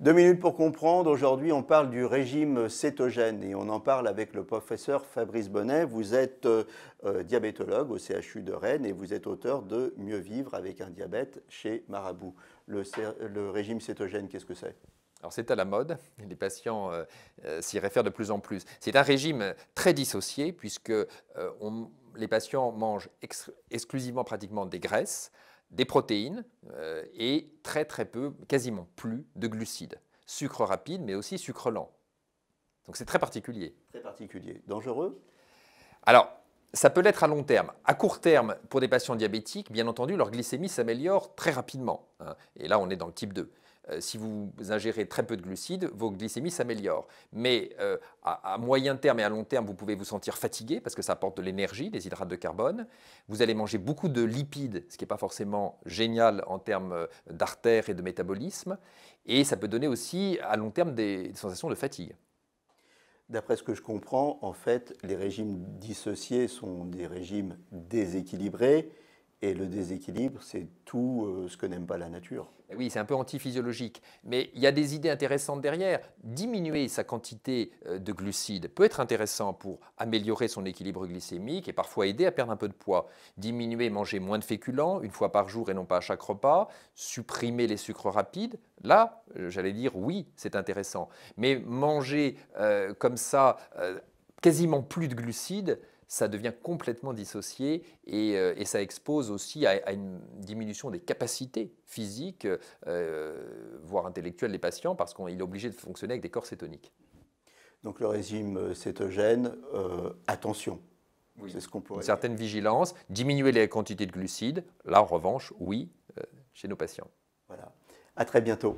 Deux minutes pour comprendre. Aujourd'hui, on parle du régime cétogène et on en parle avec le professeur Fabrice Bonnet. Vous êtes euh, euh, diabétologue au CHU de Rennes et vous êtes auteur de Mieux vivre avec un diabète chez Marabout. Le, régime cétogène, qu'est-ce que c'est alors c'est à la mode, les patients euh, s'y réfèrent de plus en plus. C'est un régime très dissocié puisque les patients mangent exclusivement pratiquement des graisses, des protéines euh, et très très peu, quasiment plus, de glucides. Sucre rapide, mais aussi sucre lent. Donc c'est très particulier. Très particulier. Dangereux Alors, ça peut l'être à long terme. À court terme, pour des patients diabétiques, bien entendu, leur glycémie s'améliore très rapidement. Hein. et là, on est dans le type 2 euh, si vous ingérez très peu de glucides, vos glycémies s'améliorent. Mais euh, à, moyen terme et à long terme, vous pouvez vous sentir fatigué parce que ça apporte de l'énergie, des hydrates de carbone. Vous allez manger beaucoup de lipides, ce qui n'est pas forcément génial en termes euh, d'artères et de métabolisme. Et ça peut donner aussi à long terme des sensations de fatigue. D'après ce que je comprends, en fait, les régimes dissociés sont des régimes déséquilibrés et le déséquilibre, c'est tout euh, ce que n'aime pas la nature. Oui, c'est un peu antiphysiologique. Mais il y a des idées intéressantes derrière. Diminuer sa quantité euh, de glucides peut être intéressant pour améliorer son équilibre glycémique et parfois aider à perdre un peu de poids. Diminuer, manger moins de féculents, une fois par jour et non pas à chaque repas. Supprimer les sucres rapides. Là, euh, j'allais dire oui, c'est intéressant. Mais manger comme ça, quasiment plus de glucides, ça devient complètement dissocié et, euh, ça expose aussi à, une diminution des capacités physiques, euh, voire intellectuelles des patients, parce qu'il est obligé de fonctionner avec des corps cétoniques. Donc le régime euh, cétogène, attention. Oui. C'est ce qu'on pourrait. Une certaine vigilance, diminuer les quantités de glucides. Là, en revanche, oui, chez nos patients. Voilà. À très bientôt.